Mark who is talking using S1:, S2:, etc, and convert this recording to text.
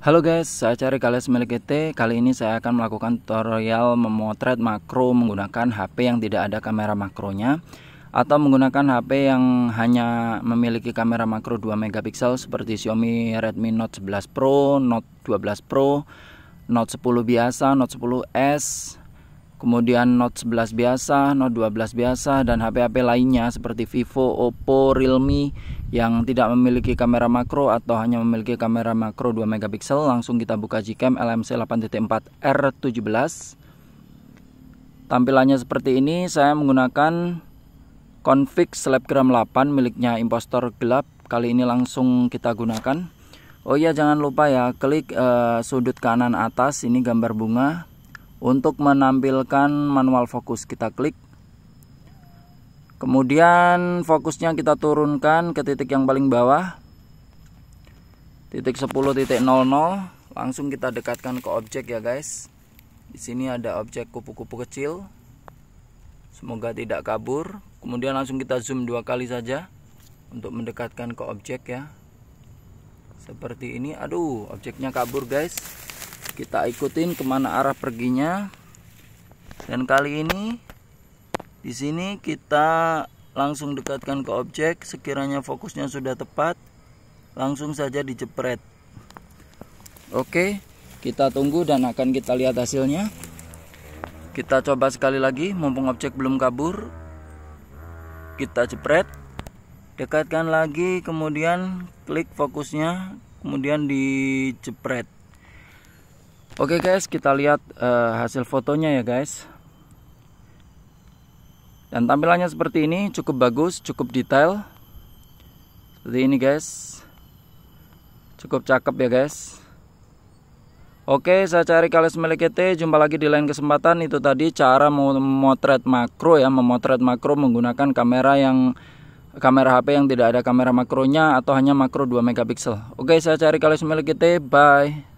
S1: Halo guys, saya cari Kalian Milik IT. Kali ini saya akan melakukan tutorial memotret makro menggunakan HP yang tidak ada kamera makronya atau menggunakan HP yang hanya memiliki kamera makro 2 megapiksel seperti Xiaomi Redmi Note 11 Pro, Note 12 Pro, Note 10 biasa, Note 10s, kemudian Note 11 biasa, Note 12 biasa dan HP-HP lainnya seperti Vivo, Oppo, Realme yang tidak memiliki kamera makro atau hanya memiliki kamera makro 2 megapiksel langsung kita buka Gcam LMC 8.4 R17 tampilannya seperti ini saya menggunakan config Snapdragon 8 miliknya impostor gelap kali ini langsung kita gunakan Oh iya jangan lupa ya klik uh, sudut kanan atas ini gambar bunga untuk menampilkan manual fokus kita klik. Kemudian fokusnya kita turunkan ke titik yang paling bawah. Titik 10.00 langsung kita dekatkan ke objek ya guys. Di sini ada objek kupu-kupu kecil. Semoga tidak kabur. Kemudian langsung kita zoom dua kali saja untuk mendekatkan ke objek ya. Seperti ini. Aduh, objeknya kabur guys kita ikutin kemana arah perginya dan kali ini di sini kita langsung dekatkan ke objek sekiranya fokusnya sudah tepat langsung saja dijepret oke kita tunggu dan akan kita lihat hasilnya kita coba sekali lagi mumpung objek belum kabur kita jepret dekatkan lagi kemudian klik fokusnya kemudian dijepret Oke guys, kita lihat uh, hasil fotonya ya guys. Dan tampilannya seperti ini, cukup bagus, cukup detail. Seperti ini guys. Cukup cakep ya guys. Oke, saya cari milik Melekete, jumpa lagi di lain kesempatan. Itu tadi cara memotret makro ya, memotret makro menggunakan kamera yang kamera HP yang tidak ada kamera makronya atau hanya makro 2 megapiksel. Oke, saya cari milik Melekete, bye.